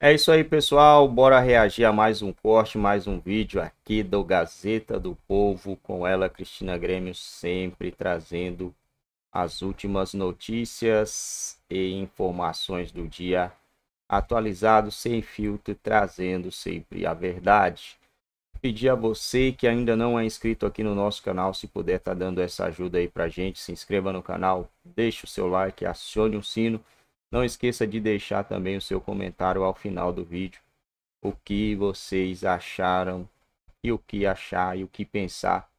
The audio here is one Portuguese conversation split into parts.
É isso aí, pessoal. Bora reagir a mais um corte, mais um vídeo aqui do Gazeta do Povo, com ela, Cristina Grêmio, sempre trazendo as últimas notícias e informações do dia atualizado, sem filtro, trazendo sempre a verdade. Pedir a você que ainda não é inscrito aqui no nosso canal, se puder, tá dando essa ajuda aí pra gente. Se inscreva no canal, deixe o seu like, acione o sino não esqueça de deixar também o seu comentário ao final do vídeo. O que vocês acharam e o que achar e o que pensar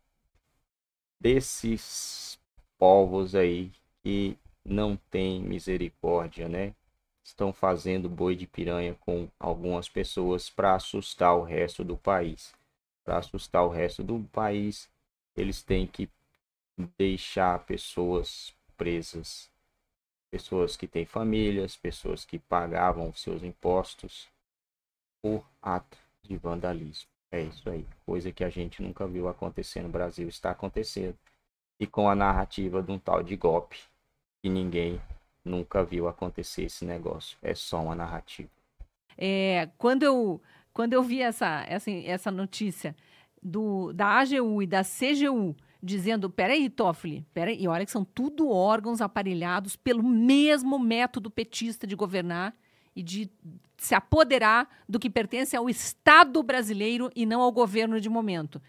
desses povos aí que não tem misericórdia, né? Estão fazendo boi de piranha com algumas pessoas para assustar o resto do país. Para assustar o resto do país, eles têm que deixar pessoas presas pessoas que têm famílias, pessoas que pagavam seus impostos por ato de vandalismo. É isso aí, coisa que a gente nunca viu acontecer no Brasil, está acontecendo. E com a narrativa de um tal de golpe, que ninguém nunca viu acontecer esse negócio, é só uma narrativa. É, quando eu quando eu vi essa, essa, essa notícia do, da AGU e da CGU dizendo: peraí, Toffoli, peraí, e olha que são tudo órgãos aparelhados pelo mesmo método petista de governar e de se apoderar do que pertence ao Estado brasileiro e não ao governo de momento.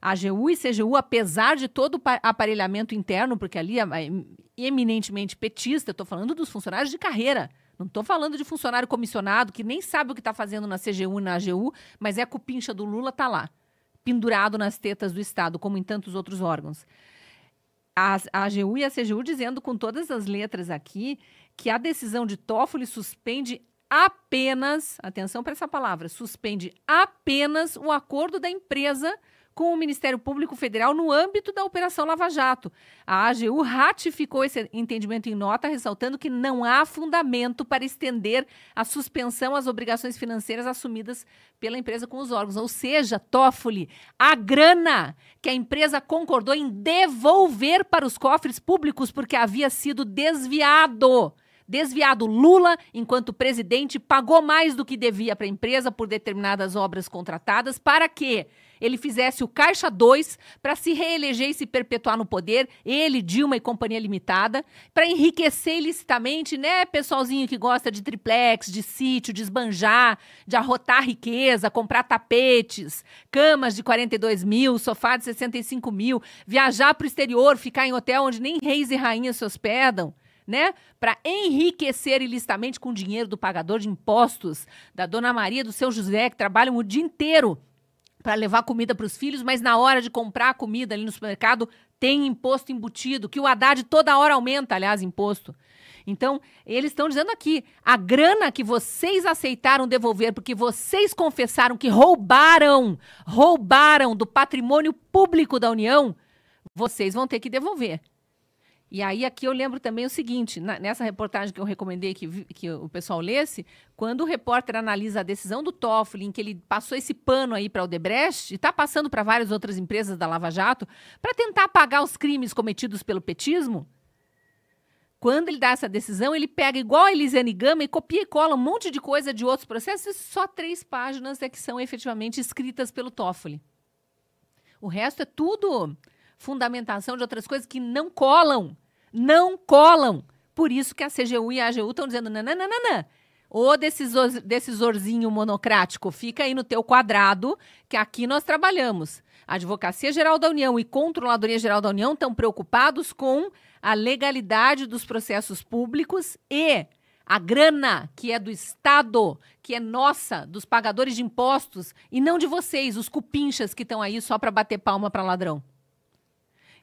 A AGU e CGU, apesar de todo o aparelhamento interno, porque ali é, é eminentemente petista, estou falando dos funcionários de carreira. Não estou falando de funcionário comissionado que nem sabe o que está fazendo na CGU e na AGU, mas é a cupincha do Lula, está lá pendurado nas tetas do Estado, como em tantos outros órgãos. A, a AGU e a CGU dizendo com todas as letras aqui que a decisão de Toffoli suspende apenas, atenção para essa palavra, suspende apenas o acordo da empresa com o Ministério Público Federal no âmbito da Operação Lava Jato. A AGU ratificou esse entendimento em nota, ressaltando que não há fundamento para estender a suspensão às obrigações financeiras assumidas pela empresa com os órgãos. Ou seja, Toffoli, a grana que a empresa concordou em devolver para os cofres públicos porque havia sido desviado desviado Lula, enquanto presidente, pagou mais do que devia para a empresa por determinadas obras contratadas para que ele fizesse o Caixa 2 para se reeleger e se perpetuar no poder, ele, Dilma e Companhia Limitada, para enriquecer ilicitamente, né, pessoalzinho que gosta de triplex, de sítio, de esbanjar, de arrotar riqueza, comprar tapetes, camas de 42 mil, sofá de 65 mil, viajar para o exterior, ficar em hotel onde nem reis e rainhas se hospedam né? Para enriquecer ilicitamente com o dinheiro do pagador de impostos, da dona Maria, do seu José, que trabalham o dia inteiro para levar comida para os filhos, mas na hora de comprar comida ali no supermercado tem imposto embutido, que o Haddad toda hora aumenta, aliás, imposto. Então, eles estão dizendo aqui: a grana que vocês aceitaram devolver, porque vocês confessaram que roubaram, roubaram do patrimônio público da União, vocês vão ter que devolver. E aí aqui eu lembro também o seguinte, na, nessa reportagem que eu recomendei que, que o pessoal lesse, quando o repórter analisa a decisão do Toffoli, em que ele passou esse pano aí para o Debrecht, e está passando para várias outras empresas da Lava Jato, para tentar apagar os crimes cometidos pelo petismo, quando ele dá essa decisão, ele pega igual a Elisiane Gama e copia e cola um monte de coisa de outros processos, e só três páginas é que são efetivamente escritas pelo Toffoli. O resto é tudo fundamentação de outras coisas que não colam. Não colam. Por isso que a CGU e a AGU estão dizendo: nananana. Ô decisor, decisorzinho monocrático, fica aí no teu quadrado, que aqui nós trabalhamos. A Advocacia Geral da União e Controladoria Geral da União estão preocupados com a legalidade dos processos públicos e a grana que é do Estado, que é nossa, dos pagadores de impostos, e não de vocês, os cupinchas que estão aí só para bater palma para ladrão.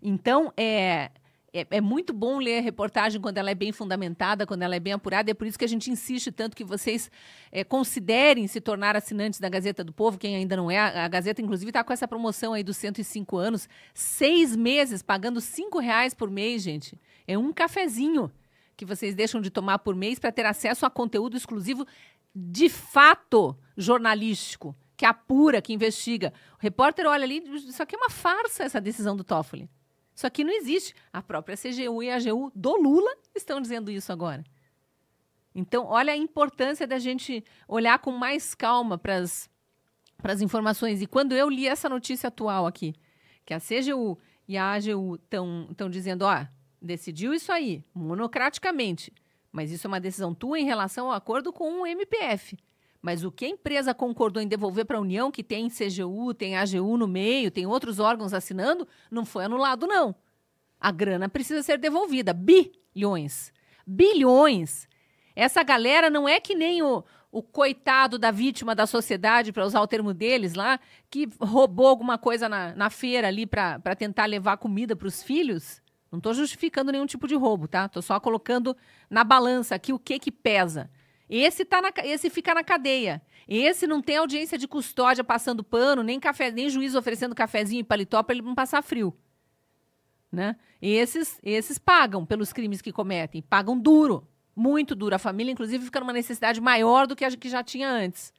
Então, é, é, é, muito bom ler a reportagem quando ela é bem fundamentada, quando ela é bem apurada. É por isso que a gente insiste tanto que vocês é, considerem se tornar assinantes da Gazeta do Povo, quem ainda não é. A Gazeta, inclusive, está com essa promoção aí dos 105 anos. Seis meses, pagando cinco reais por mês, gente. É um cafezinho que vocês deixam de tomar por mês para ter acesso a conteúdo exclusivo de fato jornalístico, que é apura, que investiga. O repórter olha ali, isso aqui é uma farsa, essa decisão do Toffoli. Isso aqui não existe. A própria CGU e a AGU do Lula estão dizendo isso agora. Então, olha a importância da gente olhar com mais calma para as informações. E quando eu li essa notícia atual aqui, que a CGU e a AGU estão dizendo, ó, decidiu isso aí, monocraticamente, mas isso é uma decisão tua em relação ao acordo com o MPF. Mas o que a empresa concordou em devolver para a União, que tem CGU, tem AGU no meio, tem outros órgãos assinando, não foi anulado, não. A grana precisa ser devolvida. Bilhões. Bilhões. Essa galera não é que nem o, o coitado da vítima da sociedade, para usar o termo deles lá, que roubou alguma coisa na, na feira ali para tentar levar comida para os filhos. Não estou justificando nenhum tipo de roubo, tá? Estou só colocando na balança aqui o que que pesa. Esse, tá na, esse fica na cadeia. Esse não tem audiência de custódia passando pano, nem café, nem juiz oferecendo cafezinho e paletó para ele não passar frio. Né? Esses, esses pagam pelos crimes que cometem, pagam duro, muito duro. A família, inclusive, fica numa necessidade maior do que a que já tinha antes.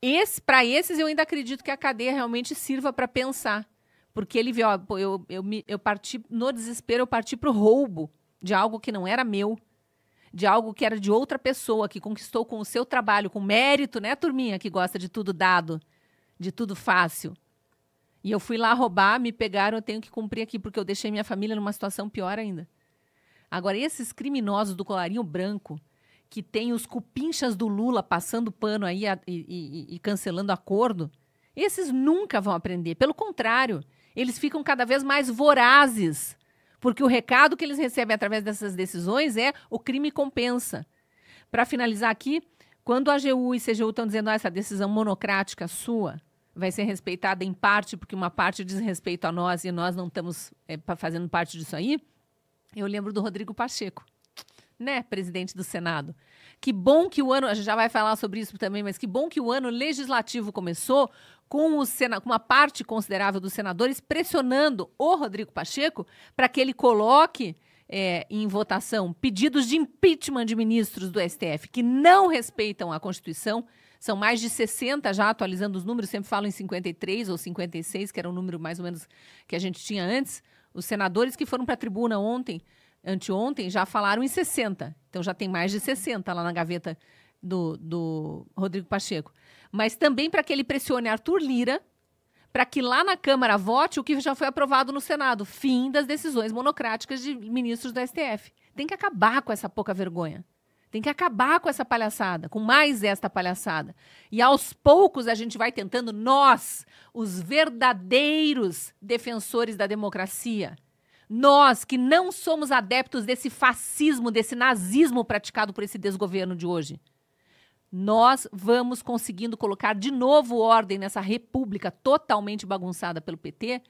Esse, para esses, eu ainda acredito que a cadeia realmente sirva para pensar. Porque ele viu, ó, eu, eu, eu, eu parti, no desespero, eu parti para o roubo de algo que não era meu de algo que era de outra pessoa, que conquistou com o seu trabalho, com mérito, né, turminha, que gosta de tudo dado, de tudo fácil. E eu fui lá roubar, me pegaram, eu tenho que cumprir aqui, porque eu deixei minha família numa situação pior ainda. Agora, esses criminosos do colarinho branco, que tem os cupinchas do Lula passando pano aí a, e, e, e cancelando acordo, esses nunca vão aprender. Pelo contrário, eles ficam cada vez mais vorazes porque o recado que eles recebem através dessas decisões é o crime compensa. Para finalizar aqui, quando a AGU e CGU estão dizendo ah, essa decisão monocrática sua vai ser respeitada em parte, porque uma parte diz respeito a nós e nós não estamos é, fazendo parte disso aí, eu lembro do Rodrigo Pacheco né, presidente do Senado? Que bom que o ano, a gente já vai falar sobre isso também, mas que bom que o ano legislativo começou com, o Sena, com uma parte considerável dos senadores pressionando o Rodrigo Pacheco para que ele coloque é, em votação pedidos de impeachment de ministros do STF que não respeitam a Constituição. São mais de 60 já, atualizando os números, sempre falo em 53 ou 56, que era o número mais ou menos que a gente tinha antes. Os senadores que foram para a tribuna ontem anteontem, já falaram em 60. Então já tem mais de 60 lá na gaveta do, do Rodrigo Pacheco. Mas também para que ele pressione Arthur Lira para que lá na Câmara vote o que já foi aprovado no Senado. Fim das decisões monocráticas de ministros do STF. Tem que acabar com essa pouca vergonha. Tem que acabar com essa palhaçada, com mais esta palhaçada. E aos poucos a gente vai tentando, nós, os verdadeiros defensores da democracia, nós que não somos adeptos desse fascismo, desse nazismo praticado por esse desgoverno de hoje. Nós vamos conseguindo colocar de novo ordem nessa república totalmente bagunçada pelo PT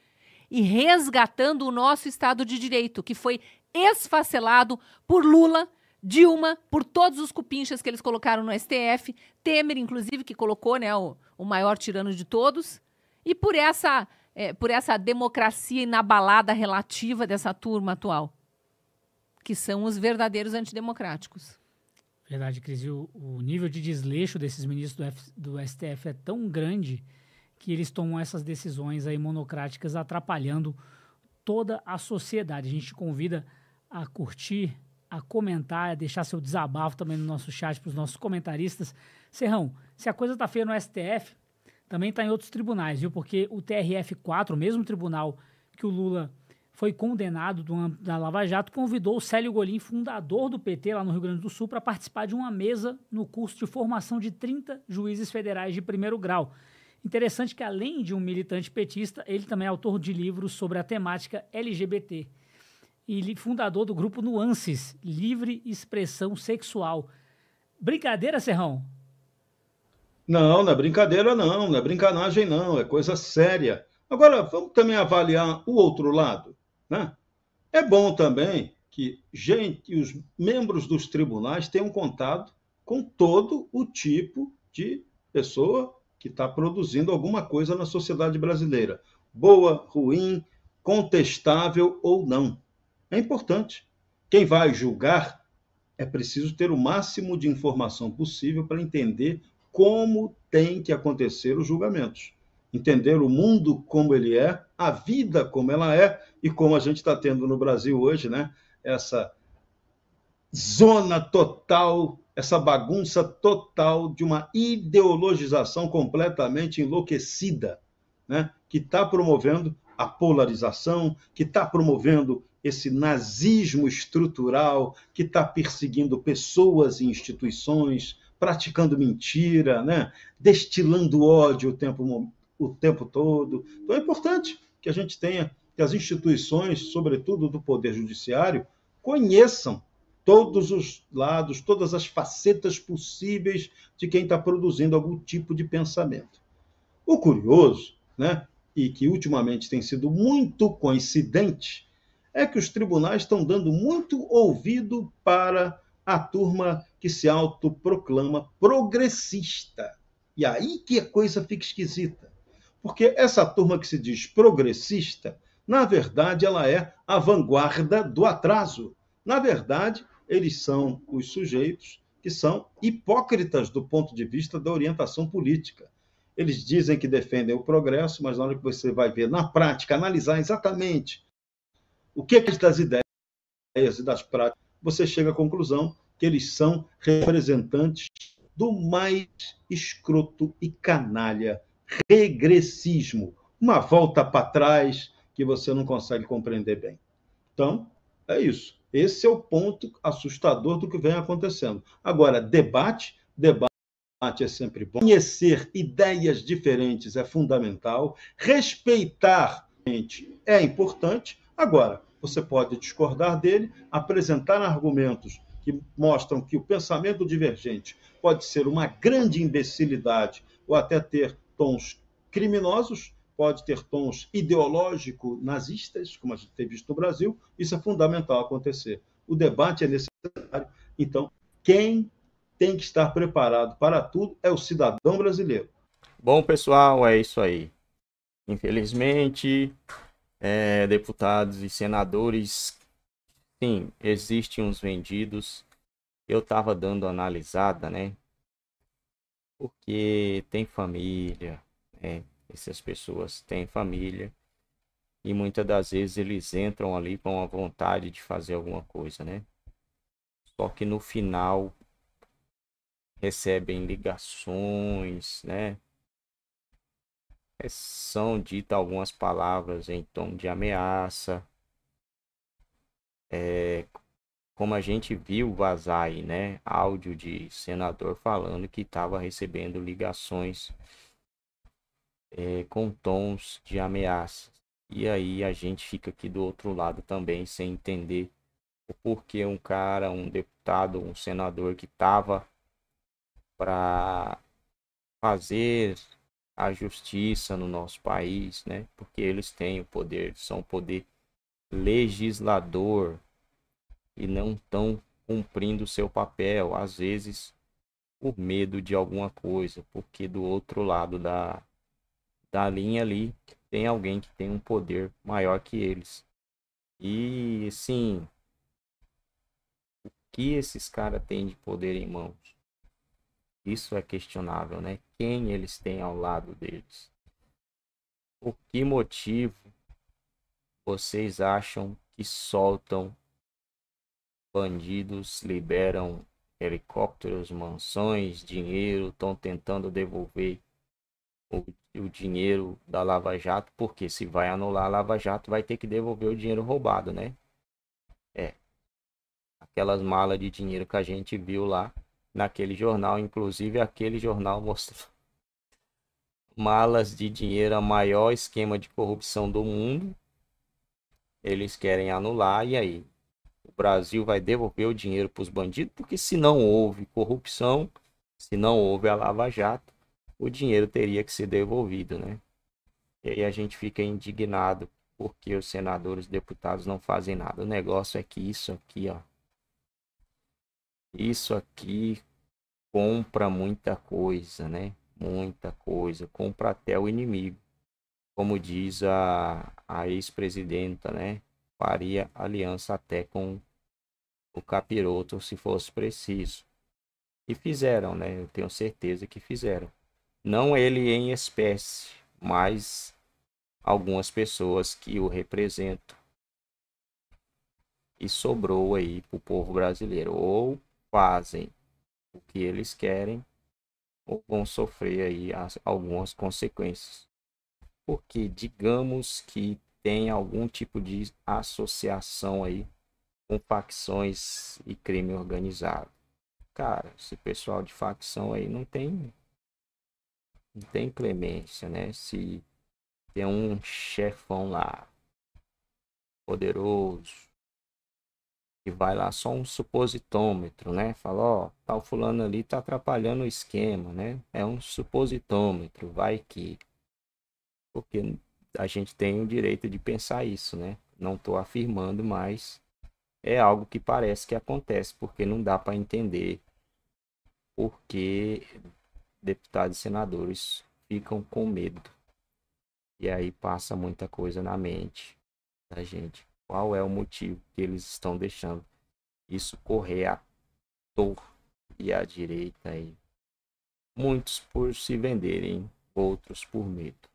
e resgatando o nosso Estado de Direito, que foi esfacelado por Lula, Dilma, por todos os cupinchas que eles colocaram no STF, Temer, inclusive, que colocou né, o, o maior tirano de todos, e por essa é, por essa democracia inabalada relativa dessa turma atual, que são os verdadeiros antidemocráticos. Verdade, Cris. O, o nível de desleixo desses ministros do, F, do STF é tão grande que eles tomam essas decisões aí monocráticas atrapalhando toda a sociedade. A gente te convida a curtir, a comentar, a deixar seu desabafo também no nosso chat para os nossos comentaristas. Serrão, se a coisa está feia no STF, também está em outros tribunais, viu? Porque o TRF4, o mesmo tribunal que o Lula foi condenado do, da Lava Jato, convidou o Célio Golim, fundador do PT lá no Rio Grande do Sul, para participar de uma mesa no curso de formação de 30 juízes federais de primeiro grau. Interessante que, além de um militante petista, ele também é autor de livros sobre a temática LGBT e fundador do grupo Nuances, Livre Expressão Sexual. Brincadeira, Serrão? Não, não é brincadeira, não, não é brincanagem, não, é coisa séria. Agora, vamos também avaliar o outro lado. Né? É bom também que gente, os membros dos tribunais tenham contato com todo o tipo de pessoa que está produzindo alguma coisa na sociedade brasileira, boa, ruim, contestável ou não. É importante. Quem vai julgar é preciso ter o máximo de informação possível para entender como tem que acontecer os julgamentos. Entender o mundo como ele é, a vida como ela é, e como a gente está tendo no Brasil hoje, né? Essa zona total, essa bagunça total de uma ideologização completamente enlouquecida, né? que está promovendo a polarização, que está promovendo esse nazismo estrutural, que está perseguindo pessoas e instituições, praticando mentira, né? destilando ódio o tempo, o tempo todo. Então é importante que a gente tenha, que as instituições, sobretudo do Poder Judiciário, conheçam todos os lados, todas as facetas possíveis de quem está produzindo algum tipo de pensamento. O curioso, né, e que ultimamente tem sido muito coincidente, é que os tribunais estão dando muito ouvido para a turma que se autoproclama progressista. E aí que a coisa fica esquisita. Porque essa turma que se diz progressista, na verdade, ela é a vanguarda do atraso. Na verdade, eles são os sujeitos que são hipócritas do ponto de vista da orientação política. Eles dizem que defendem o progresso, mas na hora que você vai ver na prática, analisar exatamente o que, é que das ideias e das práticas você chega à conclusão que eles são representantes do mais escroto e canalha regressismo, uma volta para trás que você não consegue compreender bem. Então, é isso. Esse é o ponto assustador do que vem acontecendo. Agora, debate, debate é sempre bom. Conhecer ideias diferentes é fundamental. Respeitar gente é importante. Agora, você pode discordar dele, apresentar argumentos que mostram que o pensamento divergente pode ser uma grande imbecilidade ou até ter tons criminosos, pode ter tons ideológico-nazistas, como a gente tem visto no Brasil, isso é fundamental acontecer. O debate é necessário. Então, quem tem que estar preparado para tudo é o cidadão brasileiro. Bom, pessoal, é isso aí. Infelizmente, é, deputados e senadores. Sim, existem uns vendidos. Eu estava dando analisada, né? Porque tem família, né? Essas pessoas têm família e muitas das vezes eles entram ali com a vontade de fazer alguma coisa, né? Só que no final recebem ligações, né? são ditas algumas palavras em tom de ameaça. É, como a gente viu vazar aí, né? Áudio de senador falando que estava recebendo ligações é, com tons de ameaça. E aí a gente fica aqui do outro lado também sem entender o porquê um cara, um deputado, um senador que estava para fazer a justiça no nosso país, né? Porque eles têm o poder, são o poder legislador e não estão cumprindo o seu papel, às vezes por medo de alguma coisa, porque do outro lado da, da linha ali tem alguém que tem um poder maior que eles. E sim, o que esses caras têm de poder em mãos? Isso é questionável, né? Quem eles têm ao lado deles? Por que motivo vocês acham que soltam bandidos, liberam helicópteros, mansões, dinheiro, estão tentando devolver o, o, dinheiro da Lava Jato, porque se vai anular a Lava Jato, vai ter que devolver o dinheiro roubado, né? É. Aquelas malas de dinheiro que a gente viu lá, naquele jornal, inclusive aquele jornal mostrou malas de dinheiro, a maior esquema de corrupção do mundo. Eles querem anular e aí o Brasil vai devolver o dinheiro para os bandidos, porque se não houve corrupção, se não houve a Lava Jato, o dinheiro teria que ser devolvido, né? E aí a gente fica indignado porque os senadores e deputados não fazem nada. O negócio é que isso aqui, ó, isso aqui compra muita coisa, né? Muita coisa, compra até o inimigo. Como diz a, a ex-presidenta, né? Faria aliança até com o capiroto se fosse preciso. E fizeram, né? Eu tenho certeza que fizeram. Não ele em espécie, mas algumas pessoas que o representam. E sobrou aí para o povo brasileiro. Ou fazem o que eles querem ou vão sofrer aí as, algumas consequências. Porque digamos que tem algum tipo de associação aí com facções e crime organizado. Cara, esse pessoal de facção aí não tem não tem clemência, né? Se tem um chefão lá poderoso e vai lá só um supositômetro, né? Fala, ó, tal fulano ali tá atrapalhando o esquema, né? É um supositômetro, vai que. Porque a gente tem o direito de pensar isso, né? Não estou afirmando, mas é algo que parece que acontece, porque não dá para entender por que deputados e senadores ficam com medo. E aí passa muita coisa na mente da gente. Qual é o motivo que eles estão deixando isso correr à torre e à direita aí? Muitos por se venderem, outros por medo.